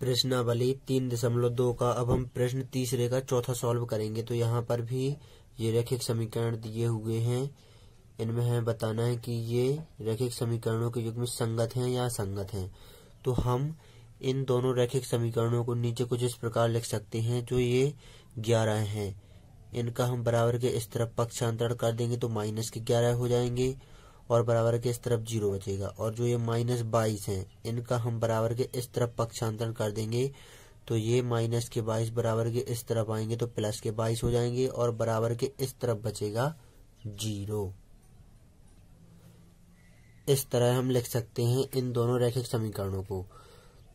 प्रश्नावली तीन दशमलव दो का अब हम प्रश्न तीसरे का चौथा सॉल्व करेंगे तो यहाँ पर भी ये रैखिक समीकरण दिए हुए हैं इनमें हमें बताना है कि ये रैखिक समीकरणों के युग में संगत हैं या संगत हैं तो हम इन दोनों रैखिक समीकरणों को नीचे कुछ इस प्रकार लिख सकते हैं जो ये ग्यारह हैं इनका हम बराबर के इस तरफ पक्षांतरण कर देंगे तो माइनस के ग्यारह हो जाएंगे और बराबर के इस तरफ जीरो बचेगा और जो ये माइनस बाईस है इनका हम बराबर के इस तरफ पक्षांतरण कर देंगे तो ये माइनस के बाईस बराबर के इस तरफ आएंगे तो प्लस के बाईस हो जाएंगे और बराबर के इस तरफ बचेगा जीरो इस तरह हम लिख सकते हैं इन दोनों रैखिक समीकरणों को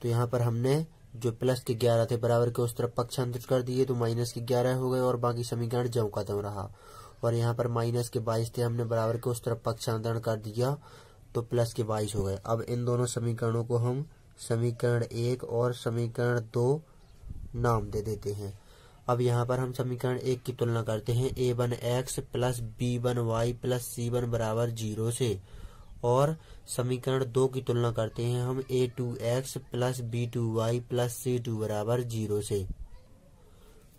तो यहाँ पर हमने जो प्लस के ग्यारह थे बराबर के उस तरफ पक्षांतरित कर दिए तो माइनस के ग्यारह हो गए और बाकी समीकरण जो खत्म रहा और यहाँ पर माइनस के बाईस थे हमने बराबर के उस तरफ पक्षांतरण कर दिया तो प्लस के बाईस हो गए अब इन दोनों समीकरणों को हम समीकरण एक और समीकरण दो नाम दे देते हैं अब यहाँ पर हम समीकरण एक की तुलना करते हैं A one X plus B one Y plus C one बराबर जीरो से और समीकरण दो की तुलना करते हैं हम A two X plus B two Y plus C two बराबर जीरो से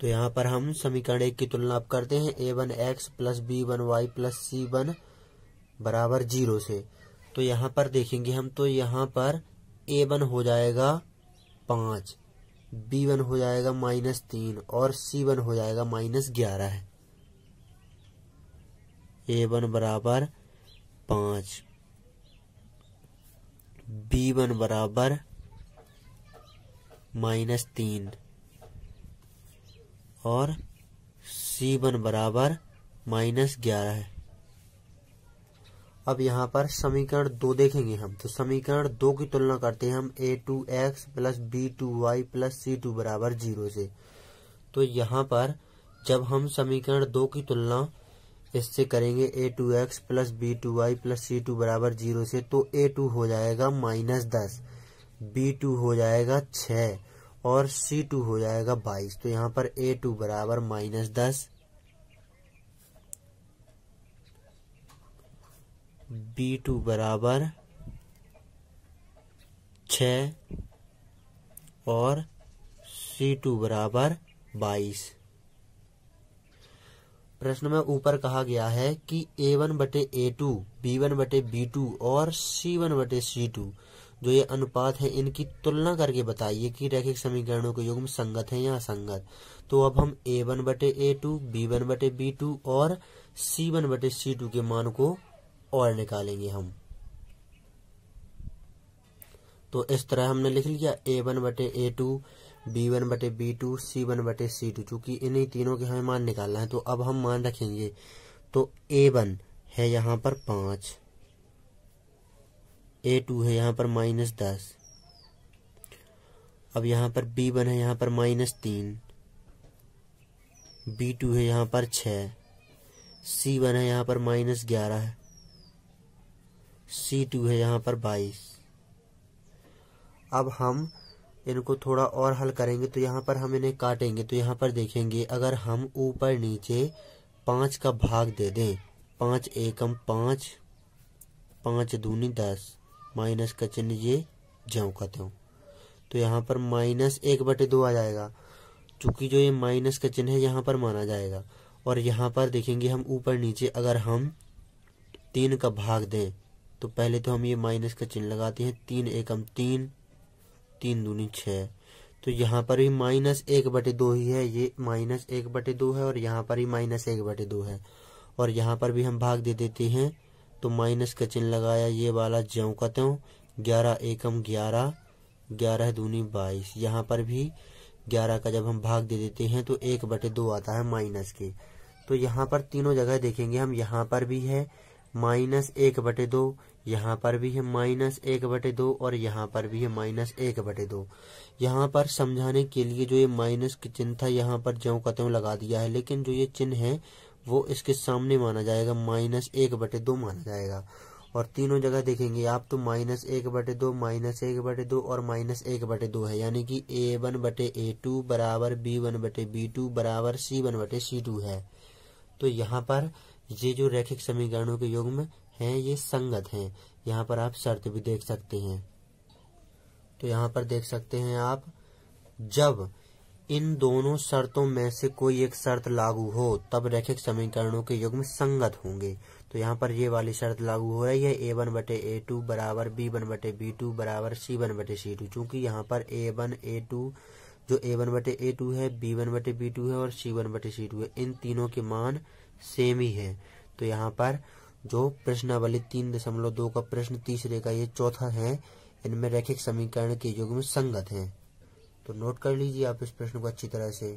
तो यहाँ पर हम समीकरण एक की तुलना आप करते हैं A one X plus B one Y plus C one बराबर जीरो से तो यहाँ पर देखेंगे हम तो यहाँ पर ए वन हो जाएगा पांच बी वन हो जाएगा माइनस तीन और सी वन हो जाएगा माइनस ग्यारह है ए वन बराबर पांच बी वन बराबर माइनस तीन और सी वन बराबर माइनस ग्यारह है अब यहाँ पर समीकरण दो देखेंगे हम तो समीकरण दो की तुलना करते हैं हम A two X plus B two Y plus C two बराबर जीरो से तो यहाँ पर जब हम समीकरण दो की तुलना इससे करेंगे A two X plus B two Y plus C two बराबर जीरो से तो ए टू हो जाएगा माइनस दस बी टू हो जाएगा छः और सी टू हो जाएगा बाईस तो यहां पर ए टू बराबर माइनस दस बी टू बराबर छ और C2 टू बराबर बाईस प्रश्न में ऊपर कहा गया है कि ए वन बटे ए टू बी वन बटे बी टू और सी वन बटे सी टू जो ये अनुपात है इनकी तुलना करके बताइए कि रैखिक समीकरणों के योग में संगत है या असंगत तो अब हम ए वन बटे ए टू बी वन बटे बी टू और सी वन बटे सी टू के मान को और निकालेंगे हम तो इस तरह हमने लिख लिया ए वन बटे ए टू बी वन बटे बी टू सी वन बटे सी टू चूंकि इन्हीं तीनों के हमें मान निकालना है तो अब हम मान रखेंगे तो ए वन है यहां पर पांच ए टू है यहाँ पर माइनस दस अब यहाँ पर बी वन है यहाँ पर माइनस तीन बी टू है यहाँ पर छ सी वन है यहाँ पर माइनस ग्यारह सी टू है यहाँ पर बाईस अब हम इनको थोड़ा और हल करेंगे तो यहाँ पर हम इन्हें काटेंगे तो यहाँ पर देखेंगे अगर हम ऊपर नीचे पाँच का भाग दे दें पाँच एकम पाँच पाँच दूनी दस माइनस का चिन्ह ये ज्यो का त्यों तो यहाँ पर माइनस एक बटे दो आ जाएगा चूंकि जो ये माइनस का चिन्ह है यहाँ पर माना जाएगा और यहाँ पर देखेंगे हम ऊपर नीचे अगर हम तीन का भाग दें तो पहले तो हम ये माइनस का चिन्ह लगाते हैं तीन एकम तीन तीन दूनी छः तो यहाँ पर भी माइनस एक बटे दो ही है ये माइनस एक बटे दो है और यहाँ पर ही माइनस एक बटे दो है और यहाँ पर भी हम भाग दे देते हैं तो माइनस का चिन्ह लगाया ये वाला ज्यो का त्यो ग्यारह एकम ग्यारह ग्यारह दूनी बाईस यहाँ पर भी ग्यारह का जब हम भाग दे देते हैं तो एक बटे दो आता है माइनस के तो यहाँ पर तीनों जगह देखेंगे हम यहाँ पर भी है माइनस एक बटे दो यहाँ पर भी है माइनस एक बटे दो और यहाँ पर भी है माइनस एक बटे दो यहाँ पर समझाने के लिए जो ये माइनस का चिन्ह था यहाँ पर ज्यो का त्यों लगा दिया है लेकिन जो ये चिन्ह है वो इसके सामने माना जाएगा माइनस एक बटे दो माना जाएगा और तीनों जगह देखेंगे आप तो माइनस एक बटे दो माइनस एक बटे दो और माइनस एक बटे दो है यानी कि ए वन बटे ए टू बराबर बी वन बटे बी टू बराबर सी वन बटे सी टू है तो यहाँ पर ये जो रैखिक समीकरणों के युग्म में ये संगत है यहाँ पर आप शर्त भी देख सकते हैं तो यहाँ पर देख सकते हैं आप जब इन दोनों शर्तों में से कोई एक शर्त लागू हो तब रैखिक समीकरणों के युग्म संगत होंगे तो यहाँ पर ये वाली शर्त लागू हो रही है ए वन बटे ए टू बराबर बी वन बटे बी टू बराबर सी वन बटे सी टू चूंकि यहाँ पर ए वन ए टू जो ए वन बटे ए टू है बी वन बटे बी टू है और सी वन बटे सी टू है इन तीनों के मान सेम ही है तो यहाँ पर जो प्रश्नावली तीन दशमलव दो का प्रश्न तीसरे का ये चौथा है इनमें रैखिक समीकरण के युग में संगत है तो नोट कर लीजिए आप इस प्रश्न को अच्छी तरह से